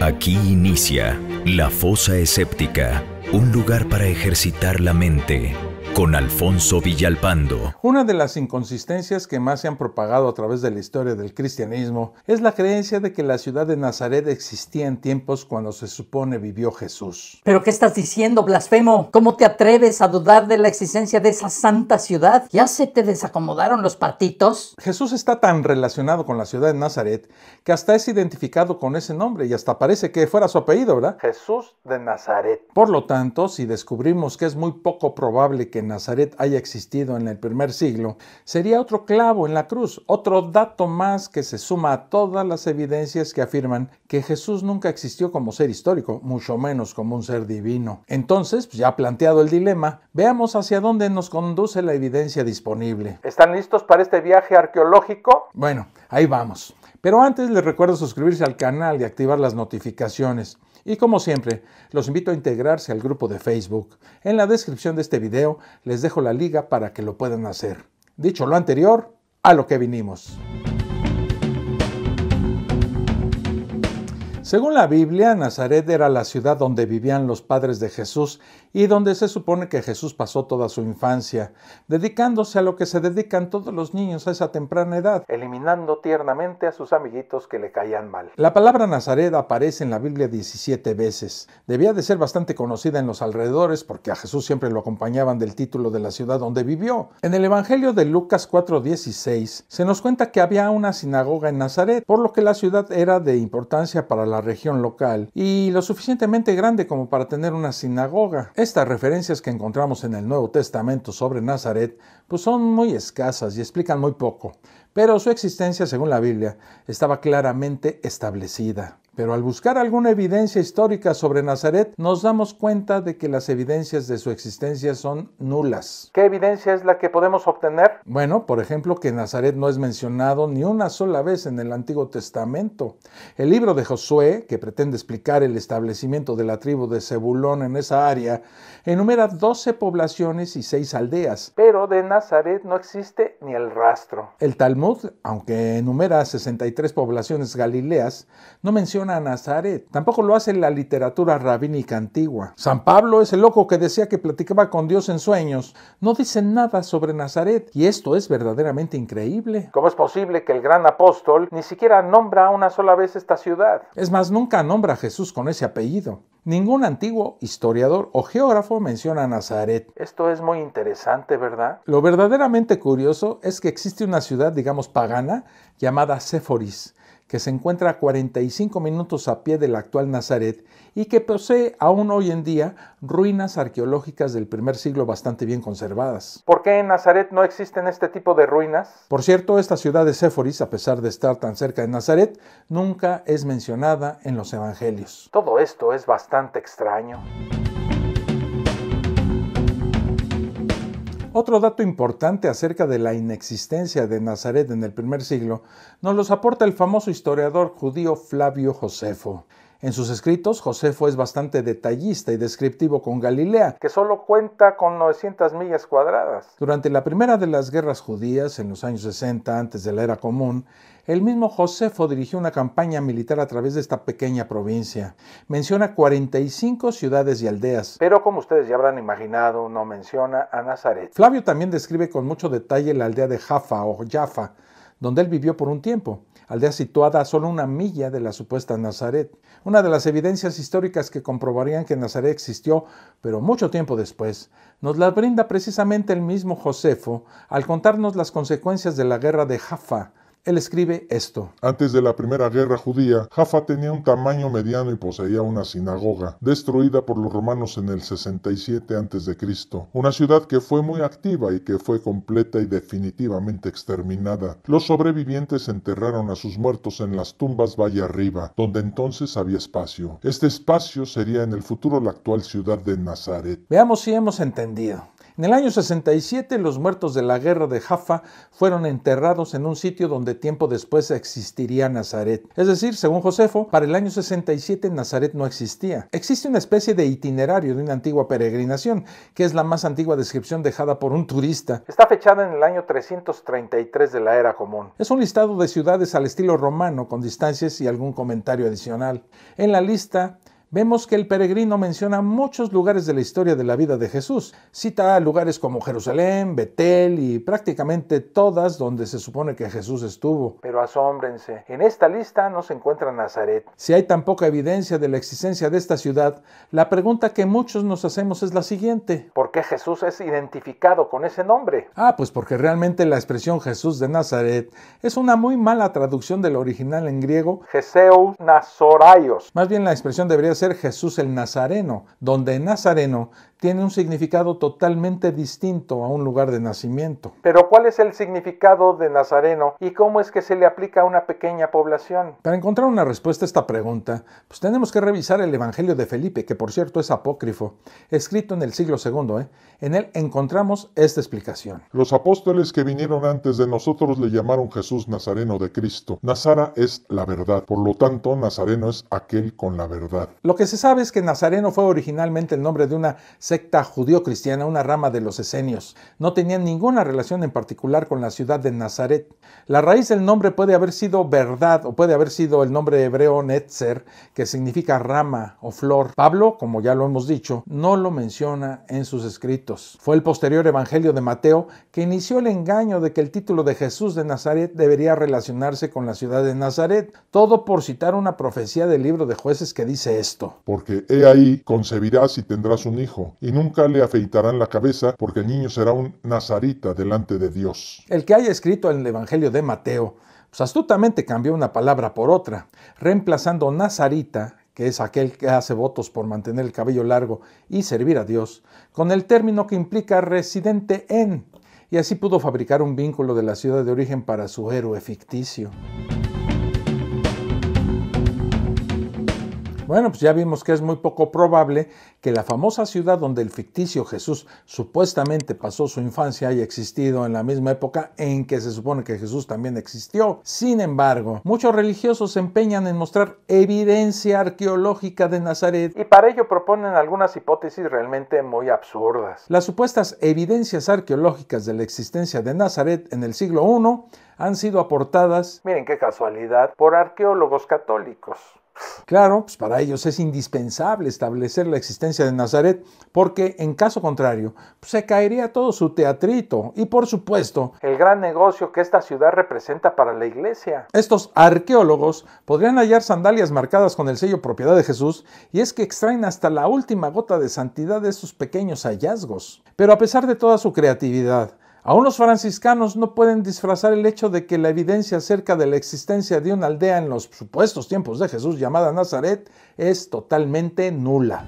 Aquí inicia La Fosa Escéptica, un lugar para ejercitar la mente con Alfonso Villalpando. Una de las inconsistencias que más se han propagado a través de la historia del cristianismo es la creencia de que la ciudad de Nazaret existía en tiempos cuando se supone vivió Jesús. ¿Pero qué estás diciendo, blasfemo? ¿Cómo te atreves a dudar de la existencia de esa santa ciudad? ¿Ya se te desacomodaron los patitos? Jesús está tan relacionado con la ciudad de Nazaret que hasta es identificado con ese nombre y hasta parece que fuera su apellido, ¿verdad? Jesús de Nazaret. Por lo tanto, si descubrimos que es muy poco probable que Nazaret haya existido en el primer siglo, sería otro clavo en la cruz, otro dato más que se suma a todas las evidencias que afirman que Jesús nunca existió como ser histórico, mucho menos como un ser divino. Entonces, pues, ya planteado el dilema, veamos hacia dónde nos conduce la evidencia disponible. ¿Están listos para este viaje arqueológico? Bueno, ahí vamos. Pero antes les recuerdo suscribirse al canal y activar las notificaciones. Y como siempre, los invito a integrarse al grupo de Facebook. En la descripción de este video les dejo la liga para que lo puedan hacer. Dicho lo anterior, a lo que vinimos. Según la Biblia, Nazaret era la ciudad donde vivían los padres de Jesús y donde se supone que Jesús pasó toda su infancia, dedicándose a lo que se dedican todos los niños a esa temprana edad, eliminando tiernamente a sus amiguitos que le caían mal. La palabra Nazaret aparece en la Biblia 17 veces. Debía de ser bastante conocida en los alrededores porque a Jesús siempre lo acompañaban del título de la ciudad donde vivió. En el Evangelio de Lucas 4:16 se nos cuenta que había una sinagoga en Nazaret, por lo que la ciudad era de importancia para la región local y lo suficientemente grande como para tener una sinagoga. Estas referencias que encontramos en el Nuevo Testamento sobre Nazaret pues son muy escasas y explican muy poco, pero su existencia según la Biblia estaba claramente establecida. Pero al buscar alguna evidencia histórica sobre Nazaret, nos damos cuenta de que las evidencias de su existencia son nulas. ¿Qué evidencia es la que podemos obtener? Bueno, por ejemplo, que Nazaret no es mencionado ni una sola vez en el Antiguo Testamento. El libro de Josué, que pretende explicar el establecimiento de la tribu de Zebulón en esa área, enumera 12 poblaciones y 6 aldeas. Pero de Nazaret no existe ni el rastro. El Talmud, aunque enumera 63 poblaciones galileas, no menciona a Nazaret. Tampoco lo hace la literatura rabínica antigua. San Pablo es el loco que decía que platicaba con Dios en sueños. No dice nada sobre Nazaret y esto es verdaderamente increíble. ¿Cómo es posible que el gran apóstol ni siquiera nombra una sola vez esta ciudad? Es más, nunca nombra a Jesús con ese apellido. Ningún antiguo historiador o geógrafo menciona a Nazaret. Esto es muy interesante, ¿verdad? Lo verdaderamente curioso es que existe una ciudad, digamos, pagana llamada Séforis, que se encuentra a 45 minutos a pie del actual Nazaret y que posee aún hoy en día ruinas arqueológicas del primer siglo bastante bien conservadas. ¿Por qué en Nazaret no existen este tipo de ruinas? Por cierto, esta ciudad de Séforis, a pesar de estar tan cerca de Nazaret, nunca es mencionada en los evangelios. Todo esto es bastante extraño. Otro dato importante acerca de la inexistencia de Nazaret en el primer siglo nos los aporta el famoso historiador judío Flavio Josefo. En sus escritos, Josefo es bastante detallista y descriptivo con Galilea, que solo cuenta con 900 millas cuadradas. Durante la primera de las guerras judías, en los años 60, antes de la era común, el mismo Josefo dirigió una campaña militar a través de esta pequeña provincia. Menciona 45 ciudades y aldeas. Pero como ustedes ya habrán imaginado, no menciona a Nazaret. Flavio también describe con mucho detalle la aldea de Jaffa o Jaffa, donde él vivió por un tiempo, aldea situada a solo una milla de la supuesta Nazaret, una de las evidencias históricas que comprobarían que Nazaret existió, pero mucho tiempo después, nos la brinda precisamente el mismo Josefo al contarnos las consecuencias de la guerra de Jaffa, él escribe esto. Antes de la Primera Guerra Judía, Jaffa tenía un tamaño mediano y poseía una sinagoga, destruida por los romanos en el 67 a.C., una ciudad que fue muy activa y que fue completa y definitivamente exterminada. Los sobrevivientes enterraron a sus muertos en las tumbas valle arriba, donde entonces había espacio. Este espacio sería en el futuro la actual ciudad de Nazaret. Veamos si hemos entendido. En el año 67 los muertos de la guerra de Jaffa fueron enterrados en un sitio donde tiempo después existiría Nazaret. Es decir, según Josefo, para el año 67 Nazaret no existía. Existe una especie de itinerario de una antigua peregrinación, que es la más antigua descripción dejada por un turista. Está fechada en el año 333 de la era común. Es un listado de ciudades al estilo romano con distancias y algún comentario adicional. En la lista vemos que el peregrino menciona muchos lugares de la historia de la vida de Jesús. Cita lugares como Jerusalén, Betel y prácticamente todas donde se supone que Jesús estuvo. Pero asómbrense, en esta lista no se encuentra Nazaret. Si hay tan poca evidencia de la existencia de esta ciudad, la pregunta que muchos nos hacemos es la siguiente. ¿Por qué Jesús es identificado con ese nombre? Ah, pues porque realmente la expresión Jesús de Nazaret es una muy mala traducción del original en griego Jeseus Nazoraios. Más bien la expresión debería ser ser Jesús el Nazareno, donde Nazareno tiene un significado totalmente distinto a un lugar de nacimiento. Pero ¿cuál es el significado de Nazareno y cómo es que se le aplica a una pequeña población? Para encontrar una respuesta a esta pregunta, pues tenemos que revisar el Evangelio de Felipe, que por cierto es apócrifo, escrito en el siglo II. ¿eh? En él encontramos esta explicación. Los apóstoles que vinieron antes de nosotros le llamaron Jesús Nazareno de Cristo. Nazara es la verdad, por lo tanto Nazareno es aquel con la verdad. Lo que se sabe es que Nazareno fue originalmente el nombre de una secta judío-cristiana, una rama de los esenios. No tenían ninguna relación en particular con la ciudad de Nazaret. La raíz del nombre puede haber sido verdad o puede haber sido el nombre hebreo Netzer, que significa rama o flor. Pablo, como ya lo hemos dicho, no lo menciona en sus escritos. Fue el posterior Evangelio de Mateo que inició el engaño de que el título de Jesús de Nazaret debería relacionarse con la ciudad de Nazaret. Todo por citar una profecía del libro de jueces que dice esto. Porque he ahí concebirás y tendrás un hijo y nunca le afeitarán la cabeza porque el niño será un nazarita delante de Dios. El que haya escrito el Evangelio de Mateo, pues astutamente cambió una palabra por otra, reemplazando nazarita que es aquel que hace votos por mantener el cabello largo y servir a Dios, con el término que implica residente en, y así pudo fabricar un vínculo de la ciudad de origen para su héroe ficticio. Bueno, pues ya vimos que es muy poco probable que la famosa ciudad donde el ficticio Jesús supuestamente pasó su infancia haya existido en la misma época en que se supone que Jesús también existió. Sin embargo, muchos religiosos se empeñan en mostrar evidencia arqueológica de Nazaret y para ello proponen algunas hipótesis realmente muy absurdas. Las supuestas evidencias arqueológicas de la existencia de Nazaret en el siglo I han sido aportadas, miren qué casualidad, por arqueólogos católicos. Claro, pues para ellos es indispensable establecer la existencia de Nazaret, porque en caso contrario, pues, se caería todo su teatrito y por supuesto el gran negocio que esta ciudad representa para la iglesia. Estos arqueólogos podrían hallar sandalias marcadas con el sello propiedad de Jesús y es que extraen hasta la última gota de santidad de estos pequeños hallazgos. Pero a pesar de toda su creatividad, Aún los franciscanos no pueden disfrazar el hecho de que la evidencia acerca de la existencia de una aldea en los supuestos tiempos de Jesús llamada Nazaret es totalmente nula.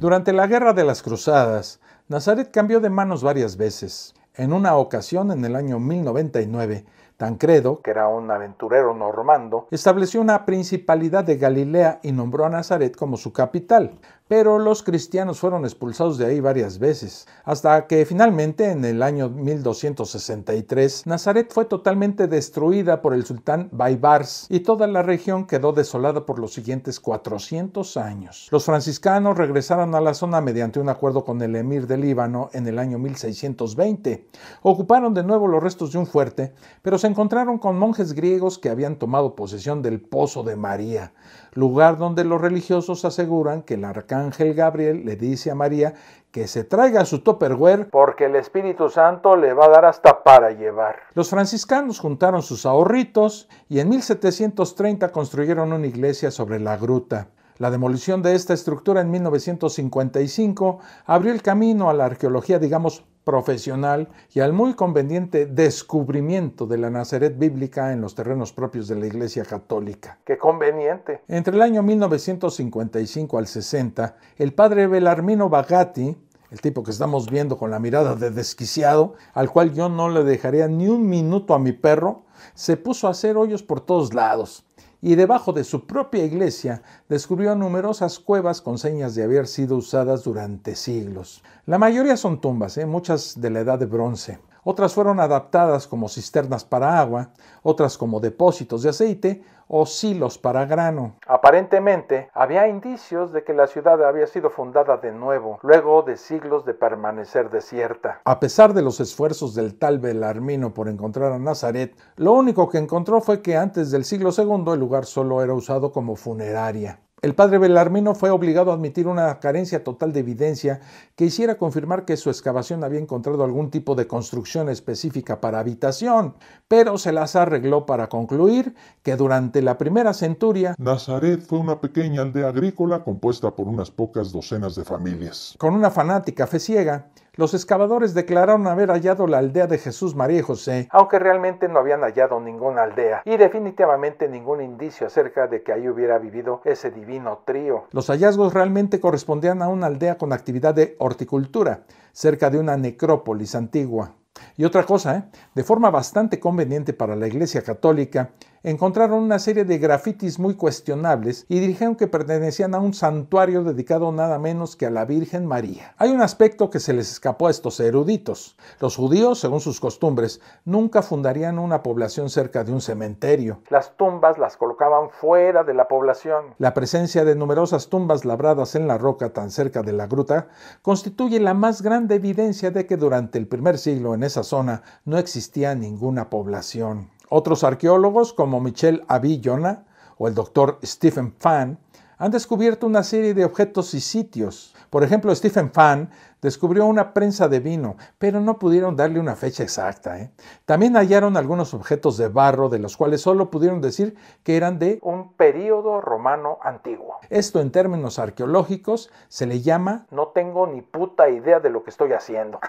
Durante la Guerra de las Cruzadas, Nazaret cambió de manos varias veces. En una ocasión, en el año 1099, Tancredo, que era un aventurero normando, estableció una principalidad de Galilea y nombró a Nazaret como su capital pero los cristianos fueron expulsados de ahí varias veces, hasta que finalmente en el año 1263 Nazaret fue totalmente destruida por el sultán Baibars y toda la región quedó desolada por los siguientes 400 años. Los franciscanos regresaron a la zona mediante un acuerdo con el emir del Líbano en el año 1620. Ocuparon de nuevo los restos de un fuerte, pero se encontraron con monjes griegos que habían tomado posesión del Pozo de María, lugar donde los religiosos aseguran que la Ángel Gabriel le dice a María que se traiga su topperware porque el Espíritu Santo le va a dar hasta para llevar. Los franciscanos juntaron sus ahorritos y en 1730 construyeron una iglesia sobre la gruta. La demolición de esta estructura en 1955 abrió el camino a la arqueología, digamos, profesional y al muy conveniente descubrimiento de la Nazaret bíblica en los terrenos propios de la Iglesia Católica. ¡Qué conveniente! Entre el año 1955 al 60, el padre Belarmino Bagatti, el tipo que estamos viendo con la mirada de desquiciado, al cual yo no le dejaría ni un minuto a mi perro, se puso a hacer hoyos por todos lados y debajo de su propia iglesia descubrió numerosas cuevas con señas de haber sido usadas durante siglos. La mayoría son tumbas, ¿eh? muchas de la edad de bronce. Otras fueron adaptadas como cisternas para agua, otras como depósitos de aceite o silos para grano. Aparentemente, había indicios de que la ciudad había sido fundada de nuevo, luego de siglos de permanecer desierta. A pesar de los esfuerzos del tal Belarmino por encontrar a Nazaret, lo único que encontró fue que antes del siglo II el lugar solo era usado como funeraria. El padre Belarmino fue obligado a admitir una carencia total de evidencia que hiciera confirmar que su excavación había encontrado algún tipo de construcción específica para habitación, pero se las arregló para concluir que durante la primera centuria Nazaret fue una pequeña aldea agrícola compuesta por unas pocas docenas de familias. Con una fanática fe ciega, los excavadores declararon haber hallado la aldea de Jesús, María y José, aunque realmente no habían hallado ninguna aldea y definitivamente ningún indicio acerca de que ahí hubiera vivido ese divino trío. Los hallazgos realmente correspondían a una aldea con actividad de horticultura, cerca de una necrópolis antigua. Y otra cosa, ¿eh? de forma bastante conveniente para la Iglesia Católica, encontraron una serie de grafitis muy cuestionables y dijeron que pertenecían a un santuario dedicado nada menos que a la Virgen María. Hay un aspecto que se les escapó a estos eruditos. Los judíos, según sus costumbres, nunca fundarían una población cerca de un cementerio. Las tumbas las colocaban fuera de la población. La presencia de numerosas tumbas labradas en la roca tan cerca de la gruta constituye la más grande evidencia de que durante el primer siglo en esa zona no existía ninguna población. Otros arqueólogos, como Michel Avillona o el doctor Stephen Fan, han descubierto una serie de objetos y sitios. Por ejemplo, Stephen Fan descubrió una prensa de vino, pero no pudieron darle una fecha exacta. ¿eh? También hallaron algunos objetos de barro, de los cuales solo pudieron decir que eran de un período romano antiguo. Esto en términos arqueológicos se le llama no tengo ni puta idea de lo que estoy haciendo.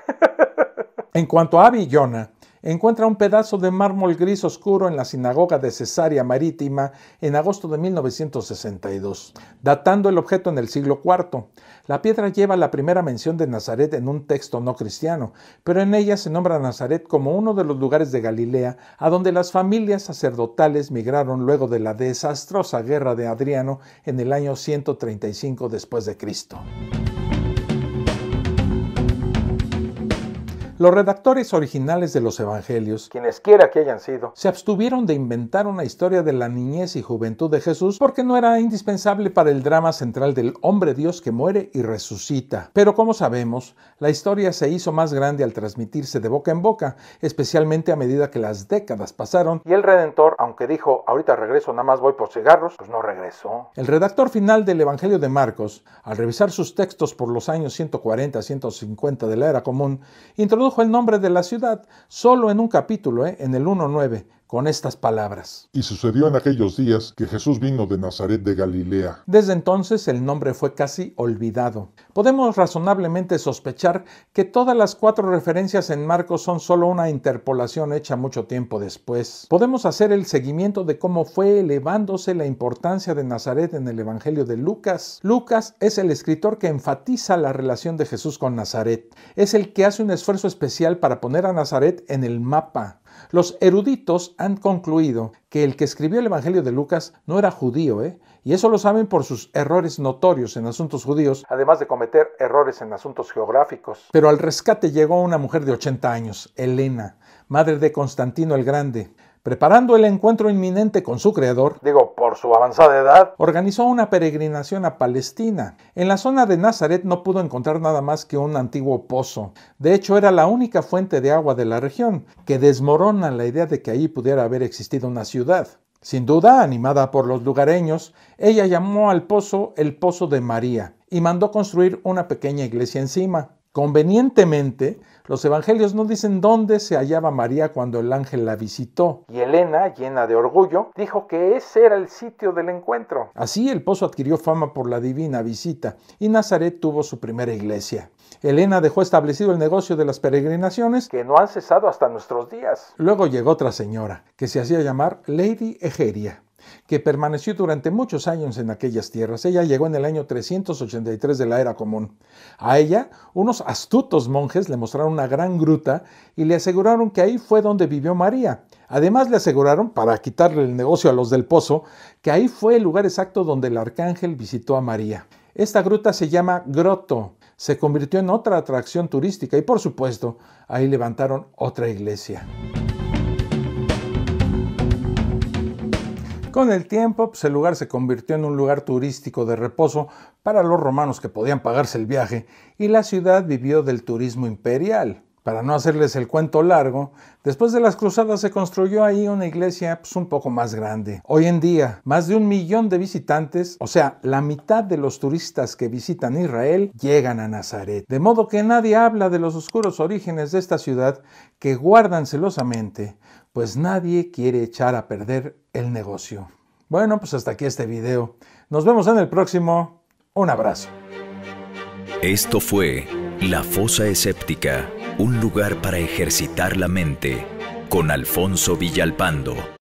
en cuanto a Avillona, encuentra un pedazo de mármol gris oscuro en la sinagoga de Cesarea Marítima en agosto de 1962, datando el objeto en el siglo IV. La piedra lleva la primera mención de Nazaret en un texto no cristiano, pero en ella se nombra Nazaret como uno de los lugares de Galilea a donde las familias sacerdotales migraron luego de la desastrosa guerra de Adriano en el año 135 después de Cristo. Los redactores originales de los evangelios, quienes quiera que hayan sido, se abstuvieron de inventar una historia de la niñez y juventud de Jesús porque no era indispensable para el drama central del hombre Dios que muere y resucita. Pero como sabemos, la historia se hizo más grande al transmitirse de boca en boca, especialmente a medida que las décadas pasaron y el Redentor, aunque dijo, ahorita regreso, nada más voy por cigarros, pues no regresó. El redactor final del Evangelio de Marcos, al revisar sus textos por los años 140-150 de la era común, introdujo el nombre de la ciudad, solo en un capítulo, ¿eh? en el 1.9, con estas palabras. Y sucedió en aquellos días que Jesús vino de Nazaret de Galilea. Desde entonces el nombre fue casi olvidado. Podemos razonablemente sospechar que todas las cuatro referencias en Marcos son solo una interpolación hecha mucho tiempo después. Podemos hacer el seguimiento de cómo fue elevándose la importancia de Nazaret en el Evangelio de Lucas. Lucas es el escritor que enfatiza la relación de Jesús con Nazaret. Es el que hace un esfuerzo especial para poner a Nazaret en el mapa los eruditos han concluido que el que escribió el Evangelio de Lucas no era judío, ¿eh? y eso lo saben por sus errores notorios en asuntos judíos, además de cometer errores en asuntos geográficos. Pero al rescate llegó una mujer de 80 años, Elena, madre de Constantino el Grande. Preparando el encuentro inminente con su creador, digo, por su avanzada edad, organizó una peregrinación a Palestina. En la zona de Nazaret no pudo encontrar nada más que un antiguo pozo. De hecho, era la única fuente de agua de la región, que desmorona la idea de que allí pudiera haber existido una ciudad. Sin duda, animada por los lugareños, ella llamó al pozo el Pozo de María y mandó construir una pequeña iglesia encima. Convenientemente, los evangelios no dicen dónde se hallaba María cuando el ángel la visitó. Y Elena, llena de orgullo, dijo que ese era el sitio del encuentro. Así el pozo adquirió fama por la divina visita y Nazaret tuvo su primera iglesia. Elena dejó establecido el negocio de las peregrinaciones que no han cesado hasta nuestros días. Luego llegó otra señora, que se hacía llamar Lady Egeria que permaneció durante muchos años en aquellas tierras. Ella llegó en el año 383 de la era común. A ella, unos astutos monjes le mostraron una gran gruta y le aseguraron que ahí fue donde vivió María. Además le aseguraron, para quitarle el negocio a los del pozo, que ahí fue el lugar exacto donde el arcángel visitó a María. Esta gruta se llama Grotto. Se convirtió en otra atracción turística y por supuesto ahí levantaron otra iglesia. Con el tiempo, pues, el lugar se convirtió en un lugar turístico de reposo para los romanos que podían pagarse el viaje y la ciudad vivió del turismo imperial. Para no hacerles el cuento largo, después de las cruzadas se construyó ahí una iglesia pues, un poco más grande. Hoy en día, más de un millón de visitantes, o sea, la mitad de los turistas que visitan Israel, llegan a Nazaret. De modo que nadie habla de los oscuros orígenes de esta ciudad que guardan celosamente, pues nadie quiere echar a perder el negocio. Bueno, pues hasta aquí este video. Nos vemos en el próximo. Un abrazo. Esto fue La Fosa Escéptica un lugar para ejercitar la mente con Alfonso Villalpando.